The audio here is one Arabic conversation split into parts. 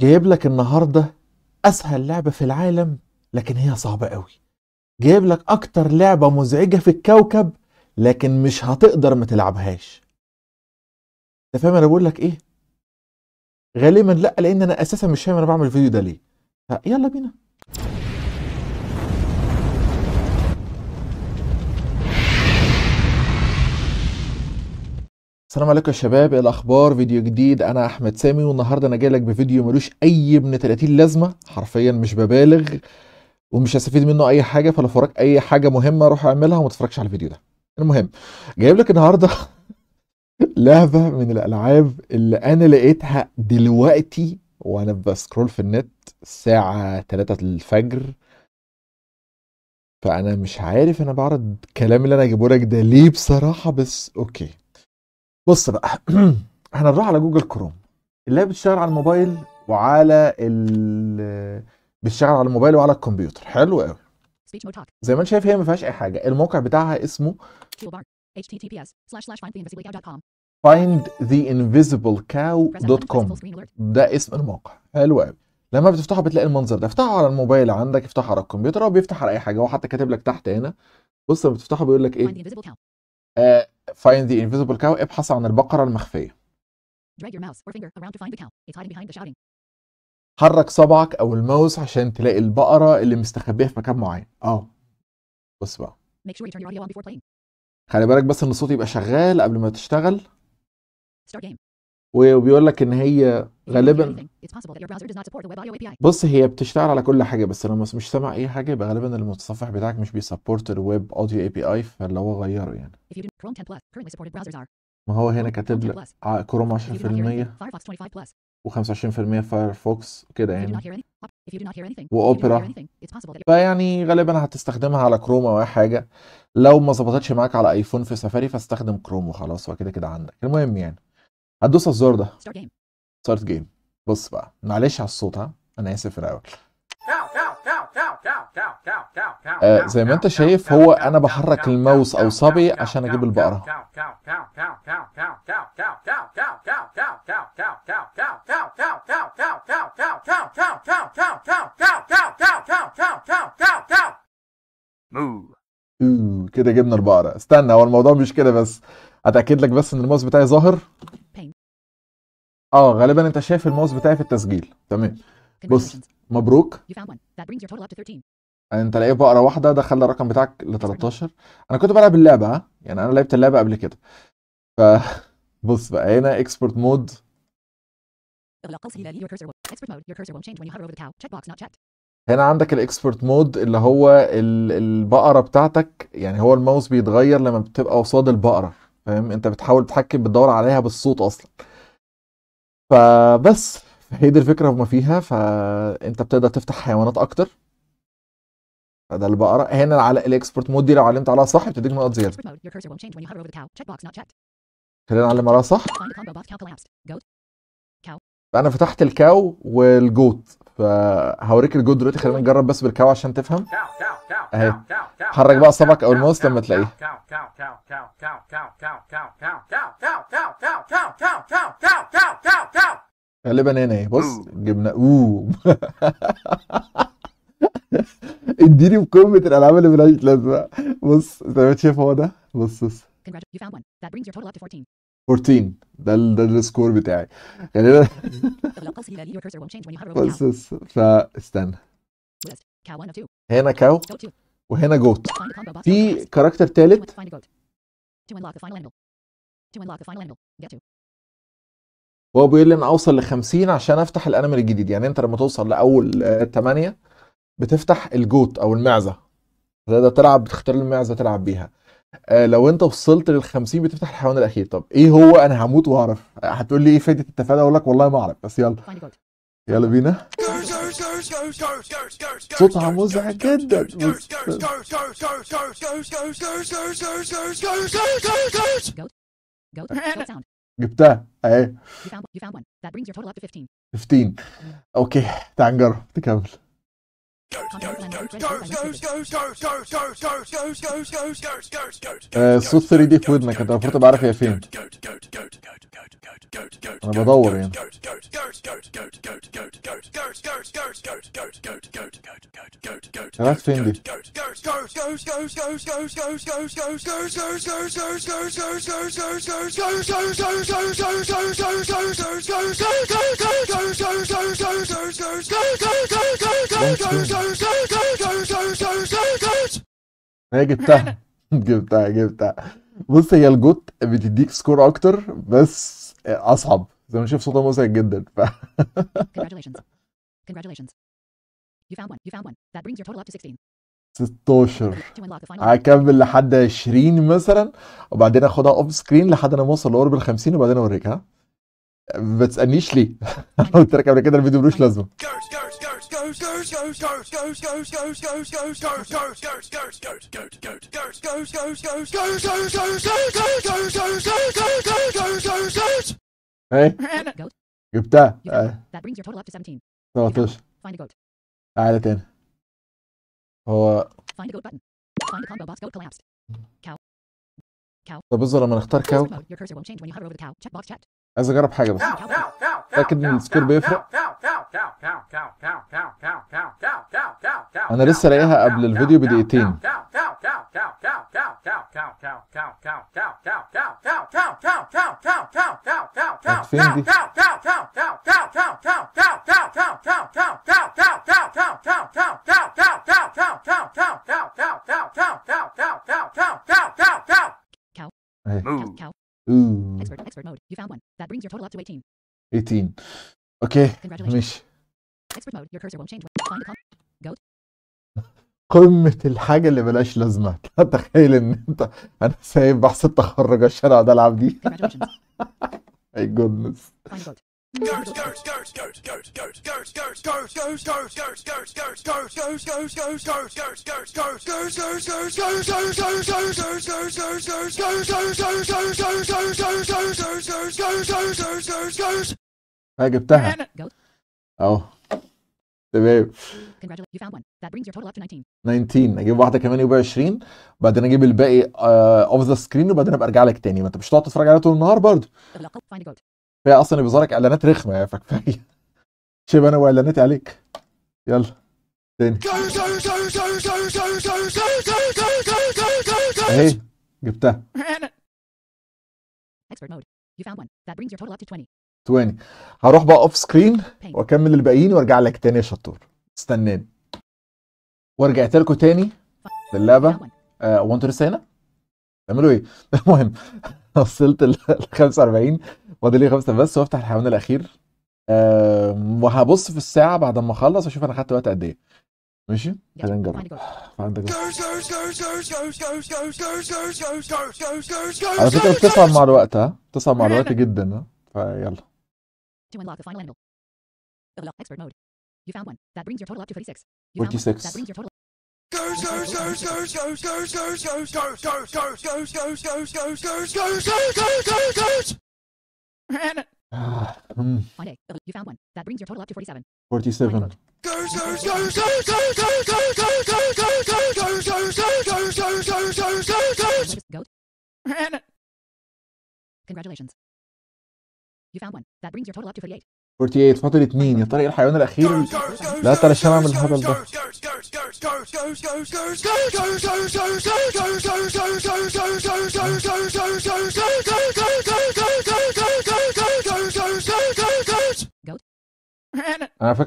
جايب لك النهارده اسهل لعبه في العالم لكن هي صعبه قوي جايب لك اكتر لعبه مزعجه في الكوكب لكن مش هتقدر ما تلعبهاش انت فاهم انا بقول لك ايه غالبا لا لان انا اساسا مش فاهم انا بعمل الفيديو ده ليه يلا بينا السلام عليكم يا شباب ايه الاخبار فيديو جديد انا احمد سامي والنهارده انا جاي لك بفيديو ملوش اي ابن 30 لازمه حرفيا مش ببالغ ومش هستفيد منه اي حاجه فلو وراك اي حاجه مهمه روح اعملها وما تتفرجش على الفيديو ده المهم جايب لك النهارده لعبه من الالعاب اللي انا لقيتها دلوقتي وانا بسكرول في النت الساعه 3 الفجر فانا مش عارف انا بعرض الكلام اللي انا هجيبه لك ده ليه بصراحه بس اوكي بص بقى احنا هنروح على جوجل كروم اللي هي بتشتغل على الموبايل وعلى ال بتشتغل على الموبايل وعلى الكمبيوتر حلو قوي زي ما انت شايف هي ما فيهاش اي حاجه الموقع بتاعها اسمه findtheinvisiblecow.com ده اسم الموقع حلو قوي لما بتفتحه بتلاقي المنظر ده افتحه على الموبايل عندك افتحه على الكمبيوتر او بيفتح على اي حاجه هو حتى كاتب لك تحت هنا بص لما بتفتحه بيقول لك ايه فايند ذا انفيزبل كاو ابحث عن البقرة المخفية. حرك صبعك او الماوس عشان تلاقي البقرة اللي مستخبية في مكان معين. اه. بص بقى. خلي بالك بس ان الصوت يبقى شغال قبل ما تشتغل. Start game. وبيقول لك ان هي غالبا بص هي بتشتغل على كل حاجه بس لو مش سامع اي حاجه يبقى غالبا المتصفح بتاعك مش بيسبورت الويب اوديو اي بي اي فاللي هو غيره يعني ما هو هنا كاتب لك كروم 10% و25% فايرفوكس كده يعني واوبرا فيعني غالبا هتستخدمها على كروم او اي حاجه لو ما ظبطتش معاك على ايفون في سفاري فاستخدم كروم وخلاص وكده كده عندك المهم يعني هتدوس على الزرار ده ستارت جيم بص بقى معلش على الصوت ها انا اسف في الاول آه زي ما انت شايف هو انا بحرك الماوس او صبي عشان اجيب البقره كده جبنا البقره استنى هو الموضوع مش كده بس اتاكد لك بس ان الماوس بتاعي ظاهر اه غالبا انت شايف الماوس بتاعي في التسجيل تمام بص مبروك انت لقيت بقره واحده ده خلى الرقم بتاعك ل 13 انا كنت بلعب اللعبه يعني انا لعبت اللعبه قبل كده ف بص بقى هنا اكسبورت مود هنا عندك الاكسبورت مود اللي هو البقره بتاعتك يعني هو الماوس بيتغير لما بتبقى قصاد البقره فاهم انت بتحاول تتحكم بتدور عليها بالصوت اصلا فبس هي دي الفكره ما فيها فانت بتقدر تفتح حيوانات اكتر ده بقرا هنا على الاكسبورت مود دي لو علمت عليها صح بتديك نقط زياده خلينا نعلم عليها صح انا فتحت الكاو والجوت فهوريك الجوت دلوقتي خلينا نجرب بس بالكاو عشان تفهم اهي حرك بقى صبعك او الماوس لما تلاقيه غالبا هنا اهي بص جبنا اوه اديني قمة الالعاب اللي بلاش لازمه بص زي ما انت شايف هو ده بص بص 14 ده ال... ده السكور بتاعي يعني بس بس فاستنى هنا كاو وهنا جوت في كاركتر تالت هو بيقول لي انا اوصل ل 50 عشان افتح الانيمال الجديد يعني انت لما توصل لاول 8 آه، بتفتح الجوت او المعزه تقدر تلعب تختار المعزه تلعب بيها آه لو انت وصلت لل 50 بتفتح الحيوان الاخير طب ايه هو انا هموت واعرف هتقول لي ايه فايده التفاهه اقول لك والله ما اعرف بس يلا يلا بينا صوتها مزعج جدا جبتها اهي 15 mm. اوكي تعال نجرب تكمل الصوت 3 دي في ودنك انت المفروض تبقى عارف هي فين انا بدور يعني هناك فين دي هي جبتها جبتها جبتها بص هي الجوت بتديك سكور اكتر بس اصعب زي ما شايف صوتها مزعج جدا ف Congratulations. Congratulations. You found one. You found one. That brings your total up to 16. هكمل لحد 20 مثلا وبعدين اخدها اوف سكرين لحد انا ما اوصل لقرب ال 50 وبعدين اوريك ها ما تسالنيش ليه قلت لك قبل كده الفيديو ملوش لازمه Hey? Goat. Gupta. You uh, that brings your total up to 17. No, this. Find a goat. Nej, det er den. هو Find a goat button. Find a combo box goat collapsed. Cow. Cow. طب اصبر لما نختار cow. Your cursor won't change when you hover over the cow. Checkbox checked. عايز اجرب حاجه بس متاكد ان السكور بيفرق انا لسه لاقيها قبل الفيديو بدقيقتين فين دي That brings your total up to 18. 18. اوكي ماشي قمة الحاجة اللي ملهاش لازمة تخيل ان انت انا سايب بحث التخرج عشان اقعد العب دي اي جودنس ها جبتها اهو تمام 19 اجيب واحده كمان يبقى 20 بعدين اجيب الباقي اوف ذا سكرين وبعدين ابقى ارجع لك تاني ما انت مش هتقعد تتفرج عليها طول النهار برضه فهي اصلا بيظهر لك اعلانات رخمه يا فكفايه شبه انا واعلاناتي عليك يلا تاني اهي جبتها 20 هروح بقى اوف سكرين واكمل الباقيين وارجع لك تاني يا شطور استناني ورجعت لكم تاني للعبه آه وانتوا لسه هنا؟ تعملوا ايه؟ المهم وصلت ل 45 فاضل لي خمس بس وافتح الحيوان الاخير وهبص في الساعه بعد ما اخلص واشوف انا اخدت وقت قد ايه ماشي خلينا نجرب على فكره بتصعب مع الوقت ها بتصعب مع الوقت جدا فيلا mm. On A, you found one. That brings your total up to 47. 47. Goat. Congratulations. You found one. That brings your total up to 48. 48 فاضل اتنين يا طارق الحيوان الاخير لا ترى الشمعة من الهبل ده انا فاكر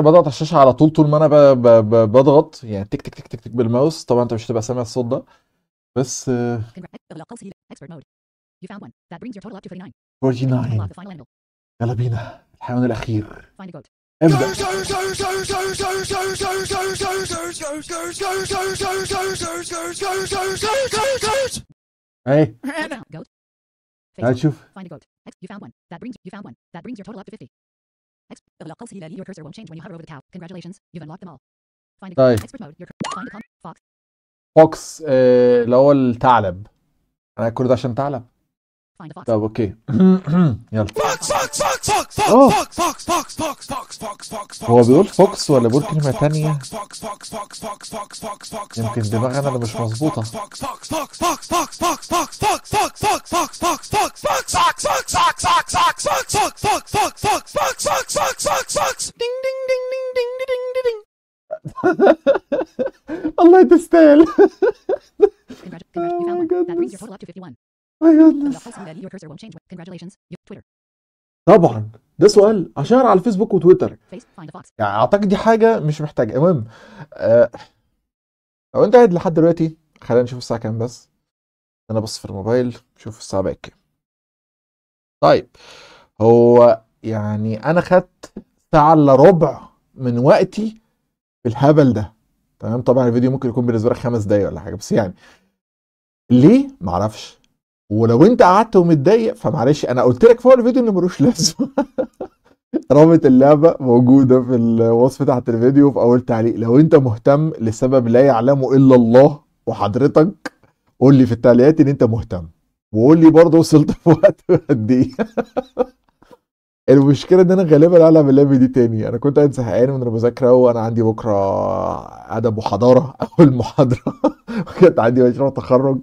بضغط على الشاشه على طول طول ما انا بضغط يعني تك تك تك تك تك بالماوس طبعا انت مش هتبقى سامع الصوت ده بس 49 آه، يلا بينا الحيوان الاخير Hey. Goat. Face you? Find a goat. X, you found one. That brings you found one. That brings your total up to 50. X, your cursor won't change when you hover over the cow. Congratulations, you've unlocked them all. Find a goat. expert mode. Your find a fox. فوكس uh, اللي هو الثعلب. انا كل ده عشان ثعلب. طب اوكي يلا فوكس فوكس فوكس فوكس فوكس فوكس فوكس فوكس فوكس فوكس فوكس هو بيقول فوكس ولا بيقول كلمة ثانيه يمكن دماغي انا اللي مش مظبوطة الله تستاهل طبعا ده سؤال اشهر على الفيسبوك وتويتر يعني اعتقد دي حاجه مش محتاجه المهم أه لو انت قاعد لحد دلوقتي خلينا نشوف الساعه كام بس انا بص في الموبايل شوف الساعه بقت كام طيب هو يعني انا خدت ساعه الا ربع من وقتي في الهبل ده تمام طبعا الفيديو ممكن يكون بالنسبه لك خمس دقايق ولا حاجه بس يعني ليه معرفش ولو انت قعدت ومتضايق فمعلش انا قلت لك فوق الفيديو ان ملوش لازمه رابط اللعبه موجوده في الوصف تحت الفيديو في اول تعليق لو انت مهتم لسبب لا يعلمه الا الله وحضرتك قول لي في التعليقات ان انت مهتم وقول لي برضه وصلت في وقت قد ايه المشكله ان انا غالبا العب اللعبه دي تاني انا كنت قاعد زهقان من المذاكره وانا عندي بكره ادب وحضاره اول محاضره وكانت عندي مشروع تخرج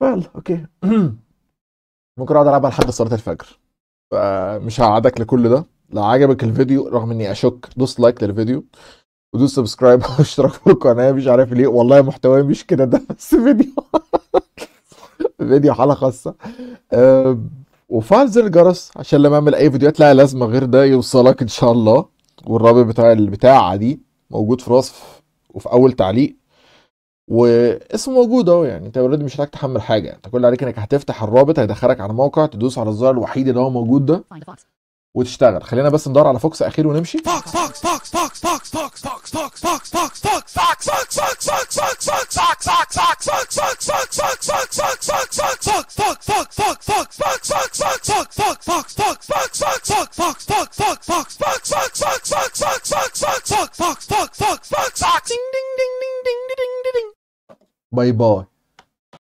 فيلا اوكي ممكن اقعد العبها لحد صلاه الفجر فمش هقعدك لكل ده لو عجبك الفيديو رغم اني اشك دوس لايك للفيديو ودوس سبسكرايب واشترك في القناه مش عارف ليه والله محتواه مش كده ده بس فيديو فيديو حاله خاصه وفعل زر الجرس عشان لما اعمل اي فيديوهات لها لازمه غير ده يوصلك ان شاء الله والرابط بتاع البتاعه دي موجود في الوصف وفي اول تعليق واسم موجود اهو يعني انت اوريدي مش محتاج تحمل حاجه انت كل اللي عليك انك هتفتح الرابط هيدخلك على الموقع تدوس على الزر الوحيد اللي هو موجود ده وتشتغل خلينا بس ندور على فوكس اخير ونمشي Bye bye.